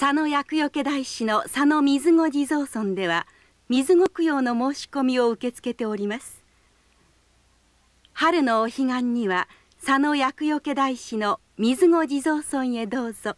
佐野厄除大師の佐野水子地蔵尊では水後供養の申し込みを受け付けております春のお彼岸には佐野厄除大師の水子地蔵尊へどうぞ。